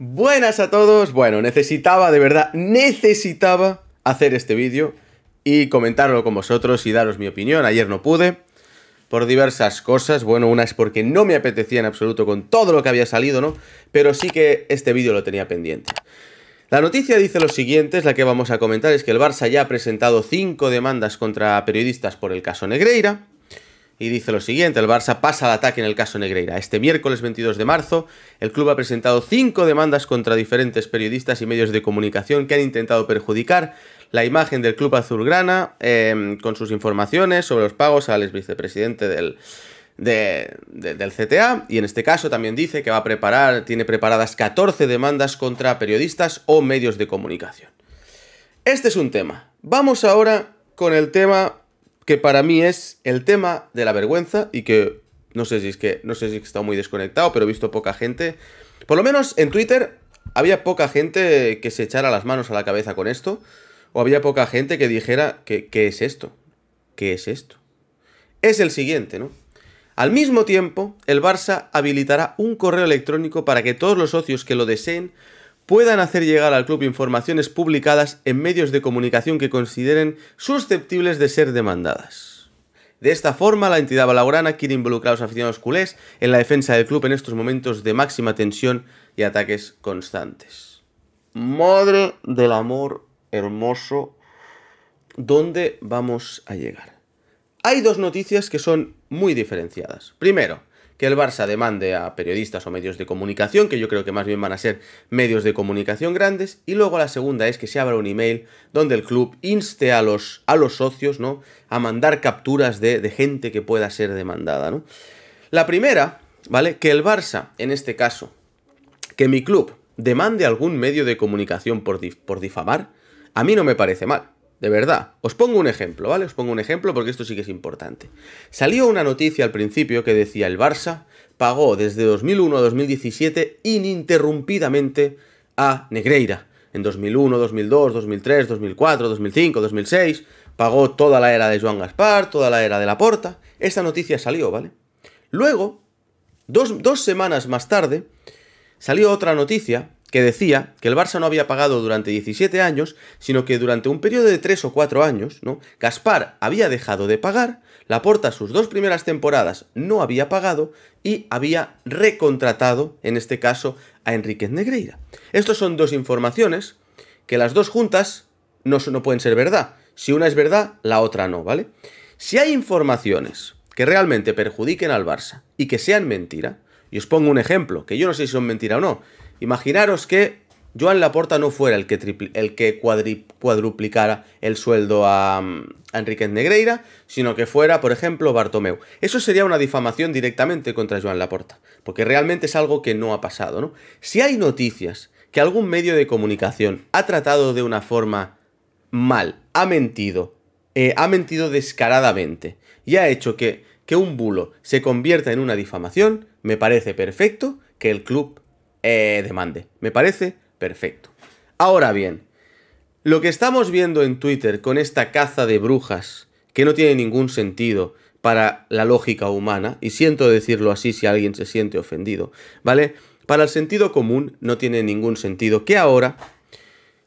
Buenas a todos. Bueno, necesitaba, de verdad, necesitaba hacer este vídeo y comentarlo con vosotros y daros mi opinión. Ayer no pude por diversas cosas. Bueno, una es porque no me apetecía en absoluto con todo lo que había salido, ¿no? Pero sí que este vídeo lo tenía pendiente. La noticia dice lo siguiente, la que vamos a comentar, es que el Barça ya ha presentado cinco demandas contra periodistas por el caso Negreira y dice lo siguiente, el Barça pasa al ataque en el caso Negreira. Este miércoles 22 de marzo, el club ha presentado cinco demandas contra diferentes periodistas y medios de comunicación que han intentado perjudicar la imagen del club azulgrana em, con sus informaciones sobre los pagos al exvicepresidente vicepresidente del, del CTA y en este caso también dice que va a preparar, tiene preparadas 14 demandas contra periodistas o medios de comunicación. Este es un tema. Vamos ahora con el tema que para mí es el tema de la vergüenza y que no sé si es que no sé si está muy desconectado, pero he visto poca gente. Por lo menos en Twitter había poca gente que se echara las manos a la cabeza con esto o había poca gente que dijera que qué es esto? ¿Qué es esto? Es el siguiente, ¿no? Al mismo tiempo, el Barça habilitará un correo electrónico para que todos los socios que lo deseen puedan hacer llegar al club informaciones publicadas en medios de comunicación que consideren susceptibles de ser demandadas. De esta forma, la entidad balaurana quiere involucrar a los aficionados culés en la defensa del club en estos momentos de máxima tensión y ataques constantes. Madre del amor hermoso, ¿dónde vamos a llegar? Hay dos noticias que son muy diferenciadas. Primero, que el Barça demande a periodistas o medios de comunicación, que yo creo que más bien van a ser medios de comunicación grandes, y luego la segunda es que se abra un email donde el club inste a los, a los socios, ¿no? A mandar capturas de, gente que pueda ser demandada, ¿no? La primera, ¿vale? Que el Barça, en este caso, que mi club demande algún medio de comunicación por, por difamar, a mí no me parece mal de verdad. Os pongo un ejemplo, ¿vale? Os pongo un ejemplo porque esto sí que es importante. Salió una noticia al principio que decía el Barça pagó desde 2001 a 2017 ininterrumpidamente a Negreira. En 2001, 2002, 2003, 2004, 2005, 2006, pagó toda la era de Joan Gaspar, toda la era de Laporta. Esta noticia salió, ¿vale? Luego, dos, dos semanas más tarde, salió otra noticia que decía que el Barça no había pagado durante 17 años, sino que durante un periodo de 3 o 4 años, ¿no? Gaspar había dejado de pagar, Laporta sus dos primeras temporadas no había pagado y había recontratado, en este caso, a Enrique Negreira. Estas son dos informaciones que las dos juntas no, no pueden ser verdad. Si una es verdad, la otra no, ¿vale? Si hay informaciones que realmente perjudiquen al Barça y que sean mentira, y os pongo un ejemplo, que yo no sé si son mentira o no, Imaginaros que Joan Laporta no fuera el que, el que cuadruplicara el sueldo a, mm, a Enriquez Negreira, sino que fuera, por ejemplo, Bartomeu. Eso sería una difamación directamente contra Joan Laporta, porque realmente es algo que no ha pasado, ¿no? Si hay noticias que algún medio de comunicación ha tratado de una forma mal, ha mentido, eh, ha mentido descaradamente y ha hecho que, que un bulo se convierta en una difamación, me parece perfecto que el club eh, demande. Me parece perfecto. Ahora bien, lo que estamos viendo en Twitter con esta caza de brujas, que no tiene ningún sentido para la lógica humana, y siento decirlo así si alguien se siente ofendido, ¿vale? Para el sentido común no tiene ningún sentido que ahora,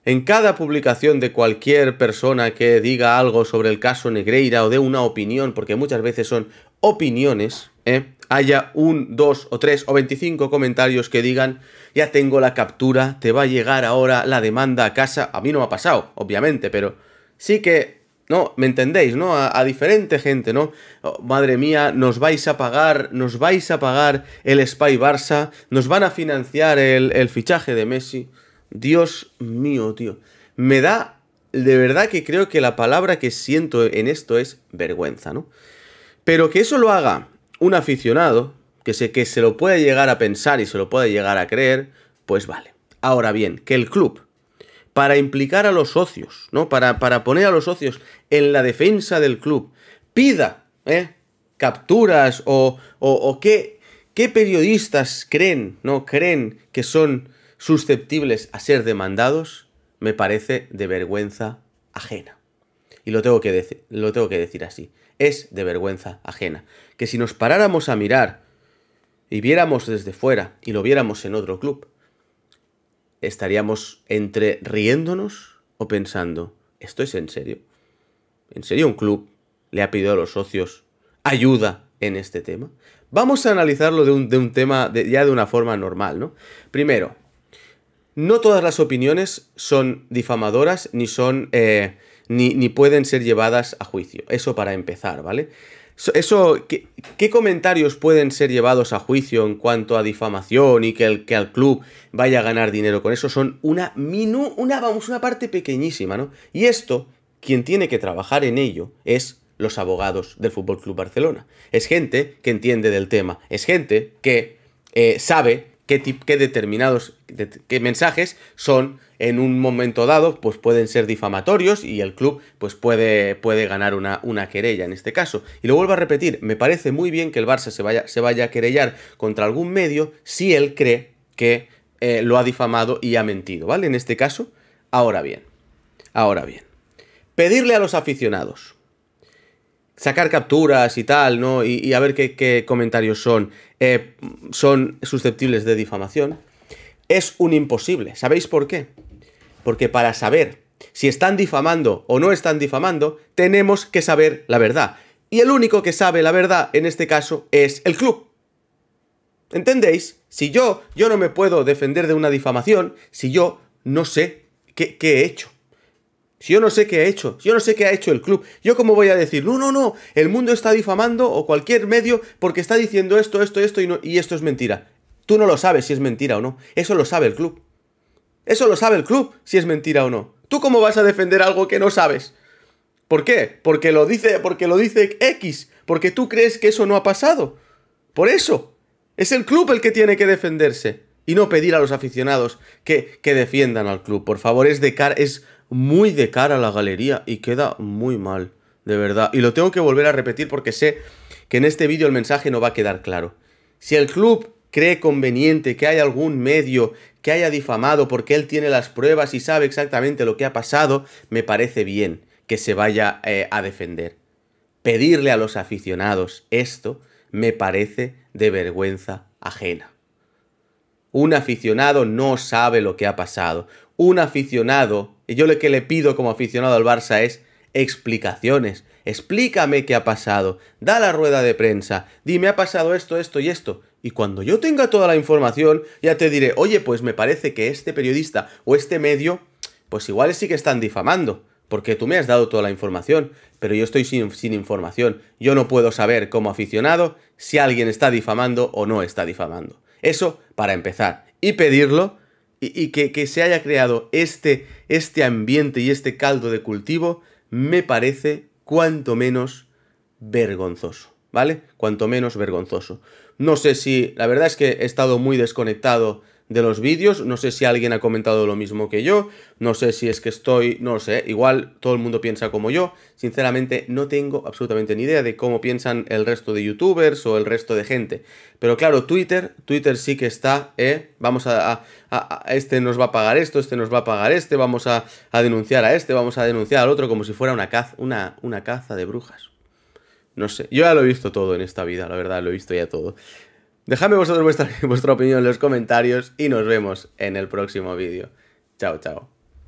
en cada publicación de cualquier persona que diga algo sobre el caso Negreira o de una opinión, porque muchas veces son opiniones, ¿eh? haya un, dos o tres o veinticinco comentarios que digan, ya tengo la captura, te va a llegar ahora la demanda a casa. A mí no me ha pasado, obviamente, pero sí que, ¿no? ¿Me entendéis, no? A, diferente gente, ¿no? Oh, madre mía, nos vais a pagar, nos vais a pagar el Spy Barça, nos van a financiar el, el fichaje de Messi. Dios mío, tío. Me da, de verdad que creo que la palabra que siento en esto es vergüenza, ¿no? Pero que eso lo haga un aficionado que se, que se lo puede llegar a pensar y se lo puede llegar a creer, pues vale. Ahora bien, que el club, para implicar a los socios, ¿no? Para, para poner a los socios en la defensa del club, pida, ¿eh? Capturas o, o, qué, qué periodistas creen, ¿no? Creen que son susceptibles a ser demandados, me parece de vergüenza ajena. Y lo tengo que, lo tengo que decir así. Es de vergüenza ajena que si nos paráramos a mirar y viéramos desde fuera y lo viéramos en otro club, estaríamos entre riéndonos o pensando, ¿esto es en serio? ¿En serio un club le ha pedido a los socios ayuda en este tema? Vamos a analizarlo de un, tema ya de una forma normal, ¿no? Primero, no todas las opiniones son difamadoras ni son... Eh, ni, ni pueden ser llevadas a juicio. Eso para empezar, ¿vale? Eso, ¿qué, comentarios pueden ser llevados a juicio en cuanto a difamación y que el, que al club vaya a ganar dinero con eso? Son una minu, una, vamos, una parte pequeñísima, ¿no? Y esto, quien tiene que trabajar en ello es los abogados del Fútbol Club Barcelona. Es gente que entiende del tema, es gente que eh, sabe qué, determinados qué mensajes son en un momento dado, pues pueden ser difamatorios y el club pues puede, puede ganar una, una, querella en este caso. Y lo vuelvo a repetir, me parece muy bien que el Barça se vaya, se vaya a querellar contra algún medio si él cree que eh, lo ha difamado y ha mentido, ¿vale? En este caso, ahora bien, ahora bien, pedirle a los aficionados, sacar capturas y tal, ¿no? Y, a ver qué, comentarios son, eh, son susceptibles de difamación, es un imposible. ¿Sabéis por qué? Porque para saber si están difamando o no están difamando, tenemos que saber la verdad. Y el único que sabe la verdad en este caso es el club. ¿Entendéis? Si yo, yo no me puedo defender de una difamación, si yo no sé qué he hecho. Si yo no sé qué ha hecho, si yo no sé qué ha hecho el club, yo cómo voy a decir, no, no, no, el mundo está difamando o cualquier medio porque está diciendo esto, esto, esto y, no, y esto es mentira. Tú no lo sabes si es mentira o no. Eso lo sabe el club. Eso lo sabe el club si es mentira o no. ¿Tú cómo vas a defender algo que no sabes? ¿Por qué? Porque lo dice, porque lo dice X, porque tú crees que eso no ha pasado. Por eso es el club el que tiene que defenderse y no pedir a los aficionados que, que defiendan al club. Por favor, es de cara es muy de cara a la galería y queda muy mal, de verdad. Y lo tengo que volver a repetir porque sé que en este vídeo el mensaje no va a quedar claro. Si el club cree conveniente que hay algún medio que haya difamado porque él tiene las pruebas y sabe exactamente lo que ha pasado, me parece bien que se vaya eh, a defender. Pedirle a los aficionados esto me parece de vergüenza ajena. Un aficionado no sabe lo que ha pasado un aficionado, y yo lo que le pido como aficionado al Barça es explicaciones. Explícame qué ha pasado, da la rueda de prensa, dime ha pasado esto, esto y esto. Y cuando yo tenga toda la información, ya te diré, oye, pues me parece que este periodista o este medio, pues igual sí que están difamando, porque tú me has dado toda la información, pero yo estoy sin, sin información. Yo no puedo saber como aficionado si alguien está difamando o no está difamando. Eso para empezar. Y pedirlo y, que, que, se haya creado este, este ambiente y este caldo de cultivo me parece cuanto menos vergonzoso, ¿vale? Cuanto menos vergonzoso. No sé si, la verdad es que he estado muy desconectado de los vídeos. No sé si alguien ha comentado lo mismo que yo. No sé si es que estoy, no sé. Igual todo el mundo piensa como yo. Sinceramente no tengo absolutamente ni idea de cómo piensan el resto de youtubers o el resto de gente. Pero claro, Twitter, Twitter sí que está, ¿eh? Vamos a... este nos va a pagar esto, este nos va a pagar este, vamos a, denunciar a este, vamos a denunciar al otro como si fuera una caza, una caza de brujas. No sé, yo ya lo he visto todo en esta vida, la verdad, lo he visto ya todo. Dejadme vosotros vuestra, vuestra opinión en los comentarios y nos vemos en el próximo vídeo. Chao, chao.